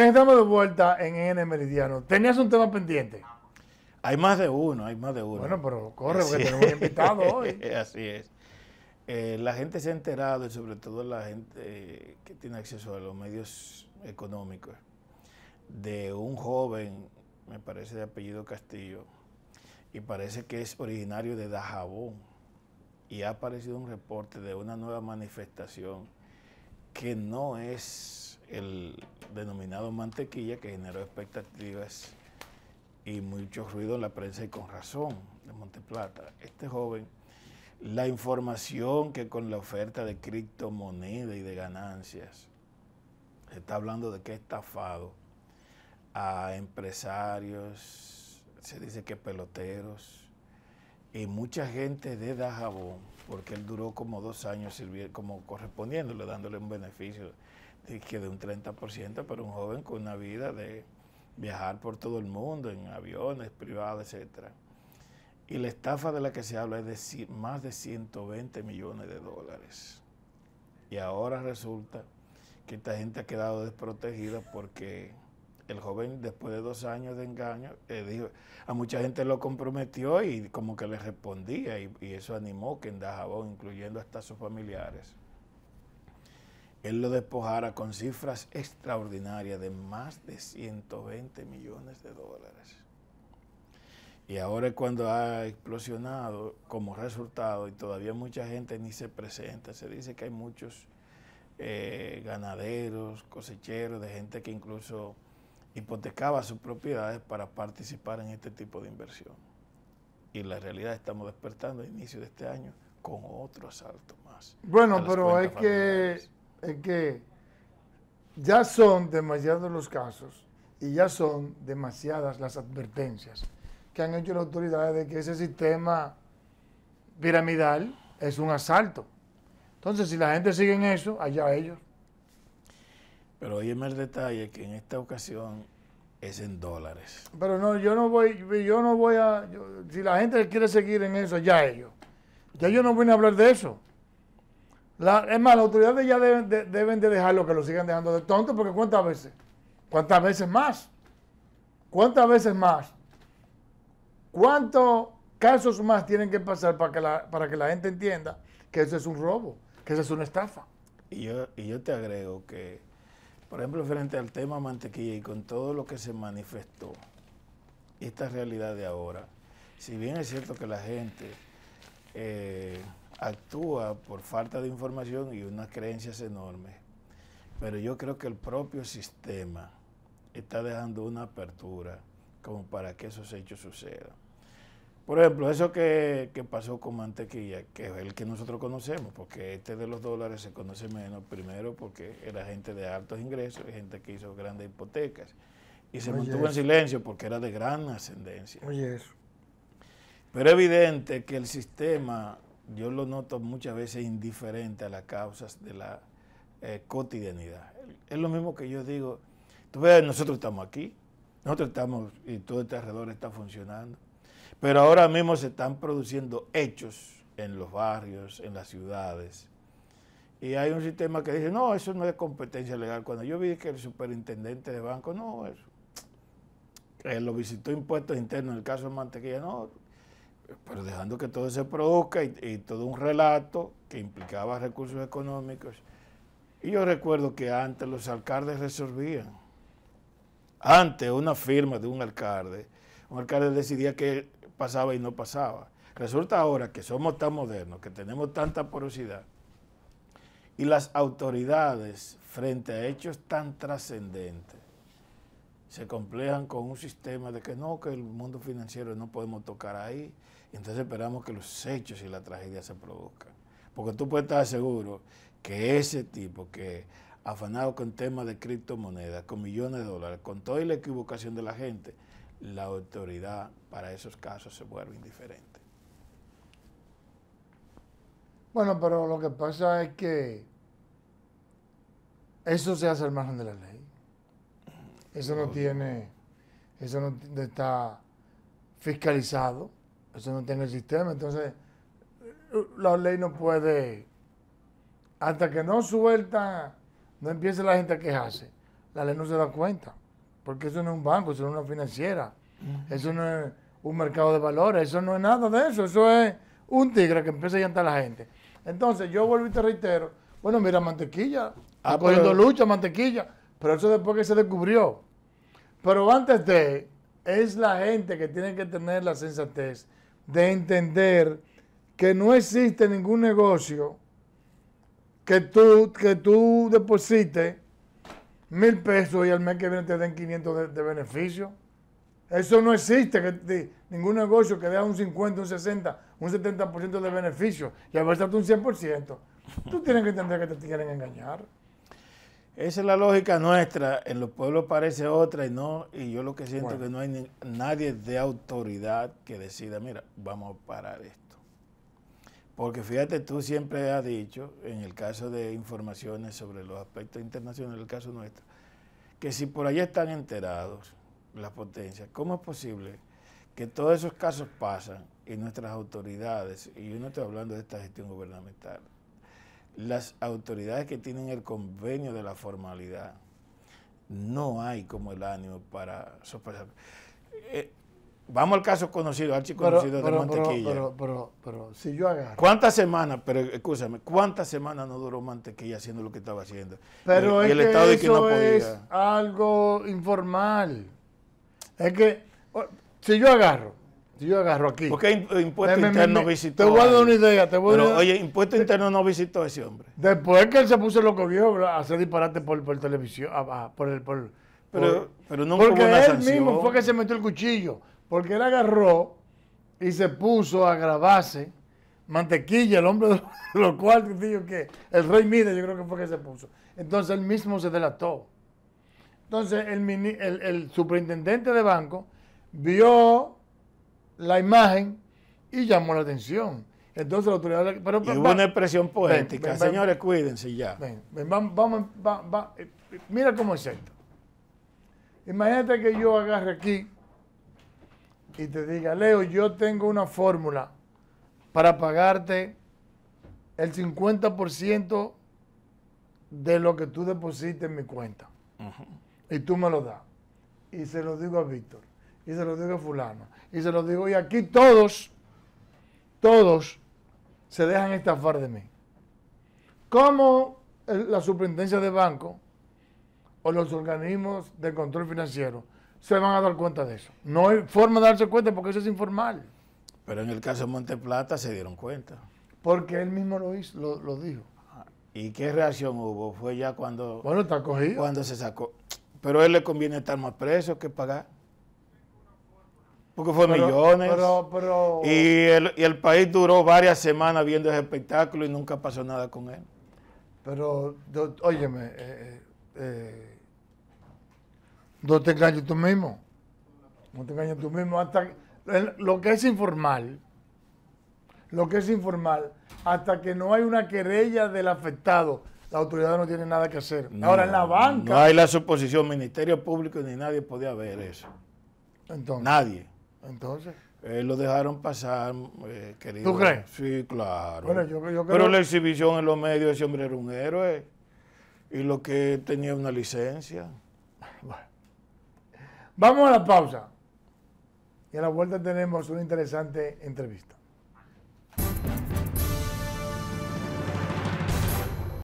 Estamos de vuelta en N Meridiano. Tenías un tema pendiente. Hay más de uno, hay más de uno. Bueno, pero corre, porque tenemos un invitado hoy. Así es. Eh, la gente se ha enterado, y sobre todo la gente eh, que tiene acceso a los medios económicos, de un joven, me parece de apellido Castillo, y parece que es originario de Dajabón. Y ha aparecido un reporte de una nueva manifestación que no es el denominado mantequilla que generó expectativas y mucho ruido en la prensa y con razón de Monteplata. Este joven, la información que con la oferta de criptomoneda y de ganancias, se está hablando de que ha estafado a empresarios, se dice que peloteros y mucha gente de Dajabón, porque él duró como dos años sirviendo, como correspondiéndole, dándole un beneficio que de un 30% para un joven con una vida de viajar por todo el mundo en aviones privados, etc. Y la estafa de la que se habla es de más de 120 millones de dólares. Y ahora resulta que esta gente ha quedado desprotegida porque el joven después de dos años de engaño, eh, a mucha gente lo comprometió y como que le respondía y, eso animó que en Dajabón, incluyendo hasta sus familiares, él lo despojara con cifras extraordinarias de más de 120 millones de dólares. Y ahora es cuando ha explosionado como resultado y todavía mucha gente ni se presenta. Se dice que hay muchos eh, ganaderos, cosecheros, de gente que incluso hipotecaba sus propiedades para participar en este tipo de inversión. Y la realidad estamos despertando a inicio de este año con otro asalto más. Bueno, pero es que es que ya son demasiados los casos y ya son demasiadas las advertencias que han hecho las autoridades de que ese sistema piramidal es un asalto. Entonces, si la gente sigue en eso, allá ellos. Pero en el detalle que en esta ocasión es en dólares. Pero no, yo no voy, yo no voy a, si la gente quiere seguir en eso, allá ellos. Ya yo no voy a hablar de eso es más, las autoridades ya deben de, dejarlo que lo sigan dejando de tonto, porque ¿cuántas veces? ¿Cuántas veces más? ¿Cuántas veces más? ¿Cuántos casos más tienen que pasar para que la, para que la gente entienda que eso es un robo, que eso es una estafa? Y yo, yo te agrego que, por ejemplo, frente al tema mantequilla y con todo lo que se manifestó, esta realidad de ahora, si bien es cierto que la gente... Eh, actúa por falta de información y unas creencias enormes. Pero yo creo que el propio sistema está dejando una apertura como para que esos hechos sucedan. Por ejemplo, eso que, pasó con mantequilla, que es el que nosotros conocemos, porque este de los dólares se conoce menos, primero porque era gente de altos ingresos, gente que hizo grandes hipotecas, y se mantuvo en silencio porque era de gran ascendencia. Oye Pero es evidente que el sistema yo lo noto muchas veces indiferente a las causas de la eh, cotidianidad. Es lo mismo que yo digo, tú ves, nosotros estamos aquí, nosotros estamos y todo este alrededor está funcionando, pero ahora mismo se están produciendo hechos en los barrios, en las ciudades, y hay un sistema que dice, no, eso no es competencia legal. Cuando yo vi que el superintendente de banco, no, lo visitó impuestos internos en el caso de Mantequilla, no, pero dejando que todo se produzca y, todo un relato que implicaba recursos económicos. Y yo recuerdo que antes los alcaldes resolvían. Antes una firma de un alcalde, un alcalde decidía qué pasaba y no pasaba. Resulta ahora que somos tan modernos, que tenemos tanta porosidad, y las autoridades frente a hechos tan trascendentes se complejan con un sistema de que no, que el mundo financiero no podemos tocar ahí. Y entonces esperamos que los hechos y la tragedia se produzcan. Porque tú puedes estar seguro que ese tipo que afanado con temas de criptomonedas, con millones de dólares, con toda la equivocación de la gente, la autoridad para esos casos se vuelve indiferente. Bueno, pero lo que pasa es que eso se hace al margen de la ley. Eso no tiene, eso no está fiscalizado, eso no tiene el sistema. Entonces, la ley no puede, hasta que no suelta, no empiece la gente a quejarse, la ley no se da cuenta, porque eso no es un banco, eso no es una financiera, eso no es un mercado de valores, eso no es nada de eso, eso es un tigre que empieza a llantar a la gente. Entonces, yo vuelvo y te reitero, bueno, mira, mantequilla, apoyando ah, lucha, mantequilla pero eso después que se descubrió. Pero antes de, es la gente que tiene que tener la sensatez de entender que no existe ningún negocio que tú, que tú deposites mil pesos y al mes que viene te den 500 de, beneficio. Eso no existe, ningún negocio que dé un 50, un 60, un 70% de beneficio y a veces un 100%. Tú tienes que entender que te quieren engañar. Esa es la lógica nuestra, en los pueblos parece otra y no, y yo lo que siento es que no hay nadie de autoridad que decida, mira, vamos a parar esto. Porque fíjate, tú siempre has dicho, en el caso de informaciones sobre los aspectos internacionales, el caso nuestro, que si por allá están enterados las potencias, ¿cómo es posible que todos esos casos pasan y nuestras autoridades, y yo no estoy hablando de esta gestión gubernamental, las autoridades que tienen el convenio de la formalidad, no hay como el ánimo para eh, vamos al caso conocido, al chico pero, de Mantequilla. Pero, pero, pero, si yo agarro. ¿Cuántas semanas, pero escúchame, cuántas semanas no duró Mantequilla haciendo lo que estaba haciendo? Pero es algo informal. Es que, si yo agarro yo agarro aquí. Porque eh, impuesto interno visitó. Te voy a dar una idea. Te Oye, impuesto interno no visitó a ese hombre. Después que él se puso loco viejo vio, a hacer disparate por, televisión, por el. pero, pero no Porque él mismo fue que se metió el cuchillo. Porque él agarró y se puso a grabarse. Mantequilla, el hombre de los cuartos, que el rey mide yo creo que fue que se puso. Entonces él mismo se delató. Entonces el, el superintendente de banco vio la imagen y llamó la atención. Entonces la autoridad... Pero, y hubo una expresión poética. Señores, cuídense ya. vamos, eh, mira cómo es esto. Imagínate que yo agarre aquí y te diga, Leo, yo tengo una fórmula para pagarte el 50% de lo que tú deposites en mi cuenta. Y tú me lo das. Y se lo digo a Víctor y se lo digo a fulano, y se lo digo, y aquí todos, todos se dejan estafar de mí. Como la superintendencia de banco o los organismos de control financiero se van a dar cuenta de eso. No hay forma de darse cuenta porque eso es informal. Pero en el caso de Monteplata se dieron cuenta. Porque él mismo lo, lo, dijo. Ah, ¿Y qué reacción hubo? Fue ya cuando... Bueno, está cogido. Cuando se sacó. Pero a él le conviene estar más preso que pagar. Porque fue millones. Y, el, país duró varias semanas viendo ese espectáculo y nunca pasó nada con él. Pero, óyeme, eh, eh, eh, no te engañes tú mismo. No te engañes tú mismo. Hasta, lo que es informal, lo que es informal, hasta que no hay una querella del afectado, la autoridad no tiene nada que hacer. Ahora en la banca. No hay la suposición, Ministerio Público ni nadie podía ver eso. nadie. Entonces. Eh, lo dejaron pasar, eh, querido. ¿Tú crees? Sí, claro. Pero la exhibición en los medios, ese hombre era un héroe. Y lo que tenía una licencia. Vamos a la pausa. Y a la vuelta tenemos una interesante entrevista.